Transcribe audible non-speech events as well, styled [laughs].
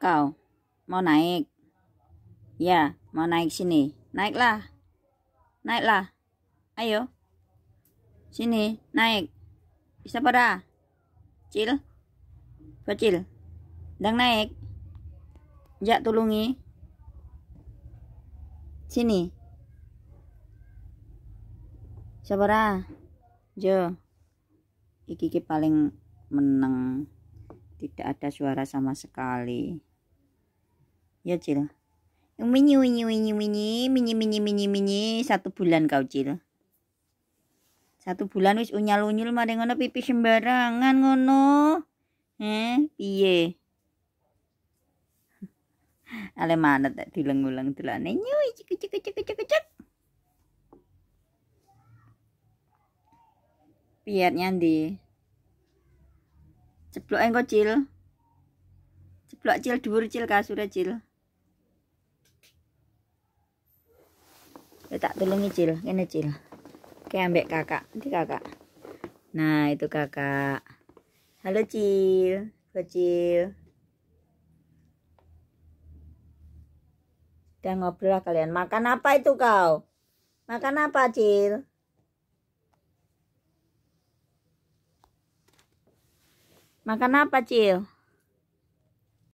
Kau mau naik? Ya, mau naik sini. Naiklah. Naiklah. Ayo. Sini, naik. Bisa pada. Cil. Kecil. Dang naik. Jak tulungi. Sini. Sabara. Jo. Iki, iki paling menang. Tidak ada suara sama sekali. Ya Cil. Mini mini mini mini mini mini mini mini satu bulan kau Cil. Satu bulan wis unyal unyul mari ngono pipi sembarangan ngono. Eh, piye? [laughs] Ale mana tak dileng-uleng delane nyuy cik cik cik cik cik. Piatnya ndi? Ceplok engko Cil. Ceplok Cil dhuwur Cil kasur ya, Cil. tak tulungi cil ini cil kayak ambek kakak nanti kakak nah itu kakak halo cil kecil dan ngobrol lah kalian makan apa itu kau makan apa cil makan apa cil